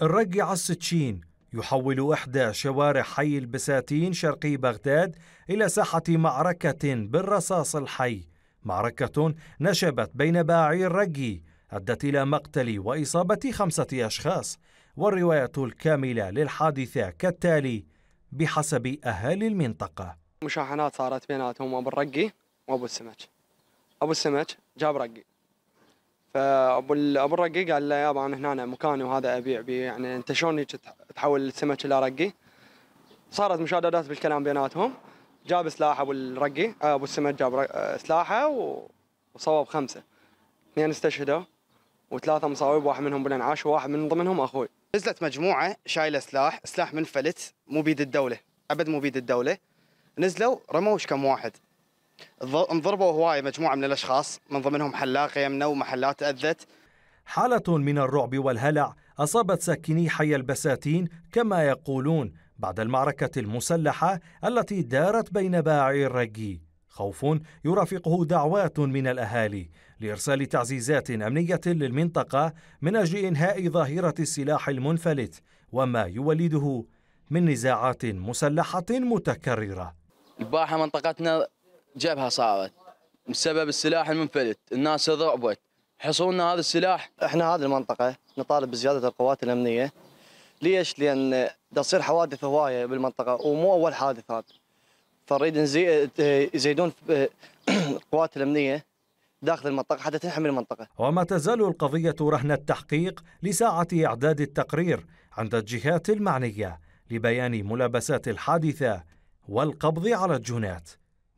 على الستشين يحول إحدى شوارع حي البساتين شرقي بغداد إلى ساحة معركة بالرصاص الحي معركة نشبت بين باعي الرقي أدت إلى مقتل وإصابة خمسة أشخاص والرواية الكاملة للحادثة كالتالي بحسب أهالي المنطقة مشاحنات صارت بيناتهم أبو الرقي وأبو السمك أبو السمك جاب رقي فابو ابو الرقي قال له يابا انا هنا مكاني وهذا ابيع بي يعني انت شلون تحول السمك الى رقي؟ صارت مشاددات بالكلام بيناتهم جاب سلاح ابو الرقي آه، ابو السمك جاب آه، سلاحه وصوب خمسه اثنين استشهدوا وثلاثه مصاوب واحد منهم بالانعاش وواحد من ضمنهم اخوي نزلت مجموعه شايله سلاح سلاح منفلت مو بيد الدوله ابد مو بيد الدوله نزلوا رموا كم واحد انضربوا هواي مجموعة من الأشخاص من ضمنهم حلاقة يمنى ومحلات تأذت حالة من الرعب والهلع أصابت ساكني حي البساتين كما يقولون بعد المعركة المسلحة التي دارت بين باعي الرقي خوف يرافقه دعوات من الأهالي لإرسال تعزيزات أمنية للمنطقة من أجل إنهاء ظاهرة السلاح المنفلت وما يولده من نزاعات مسلحة متكررة الباحة منطقتنا جبهه صارت بسبب السلاح المنفلت الناس ضربت حصولنا هذا السلاح احنا هذه المنطقه نطالب بزياده القوات الامنيه ليش؟ لان تصير حوادث هوايه بالمنطقه ومو اول حادث هذا فنريد يزيدون القوات آه، الامنيه داخل المنطقة حتى تنحمي المنطقة وما تزال القضية رهن التحقيق لساعة إعداد التقرير عند الجهات المعنية لبيان ملابسات الحادثة والقبض على الجنات